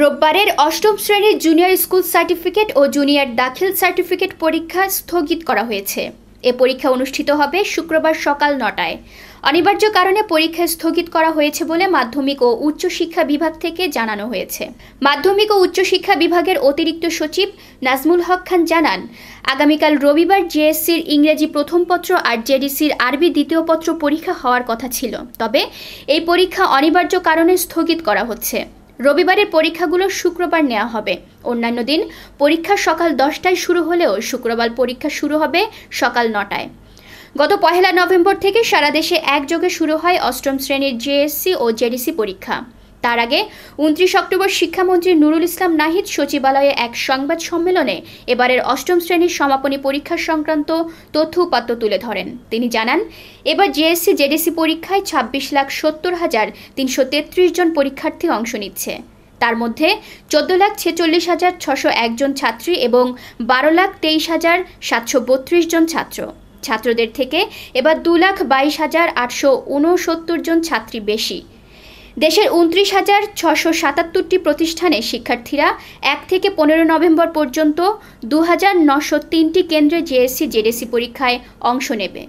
রোববারের অষ্টম শ্রেণীর junior school certificate ও জুনিয়র দাখিল সার্টিফিকেট পরীক্ষা স্থগিত করা হয়েছে এ পরীক্ষা অনুষ্ঠিত হবে শুক্রবার সকাল নটায় অনিবার্য কারণে পরীক্ষা স্থগিত করা হয়েছে বলে মাধ্যমিক ও উচ্চ শিক্ষা বিভাগ থেকে জানানো হয়েছে মাধ্যমিক ও উচ্চ শিক্ষা বিভাগের অতিরিক্ত সচিব নাজমুল হক খান জানান আগামীকাল রবিবার জেএসসির ইংরেজি প্রথম পত্র আর জেডিসির আরবি দ্বিতীয় পত্র পরীক্ষা হওয়ার কথা ছিল তবে এই পরীক্ষা অনিবার্য কারণে স্থগিত করা হচ্ছে রবিবারের পরীক্ষাগুলো শুক্রবার নেওয়া হবে অন্যান্য দিন পরীক্ষা সকাল দশটায় শুরু হলেও শুক্রবার পরীক্ষা শুরু হবে সকাল নটায় গত পহেলা নভেম্বর থেকে সারা দেশে একযোগে শুরু হয় অষ্টম শ্রেণীর জেএসসি ও জেডিসি পরীক্ষা তার আগে উনত্রিশ অক্টোবর শিক্ষামন্ত্রী নুরুল ইসলাম নাহিদ সচিবালয়ে এক সংবাদ সম্মেলনে এবারের অষ্টম শ্রেণীর সমাপনী পরীক্ষা সংক্রান্ত তথ্য উপাত্ত তুলে ধরেন তিনি জানান এবার জেএসসি জেডিসি পরীক্ষায় ছাব্বিশ লাখ সত্তর হাজার তিনশো তেত্রিশ জন পরীক্ষার্থী অংশ নিচ্ছে তার মধ্যে চোদ্দ লাখ ছেচল্লিশ হাজার ছশো একজন ছাত্রী এবং বারো লাখ তেইশ হাজার সাতশো বত্রিশ জন ছাত্র ছাত্রদের থেকে এবার দু লাখ বাইশ হাজার আটশো ঊনসত্তর জন ছাত্রী বেশি দেশের উনত্রিশ হাজার ছশো সাতাত্তরটি প্রতিষ্ঠানে শিক্ষার্থীরা এক থেকে পনেরো নভেম্বর পর্যন্ত দু হাজার নশো তিনটি কেন্দ্রে জেএসসি জেডিসি পরীক্ষায় অংশ নেবে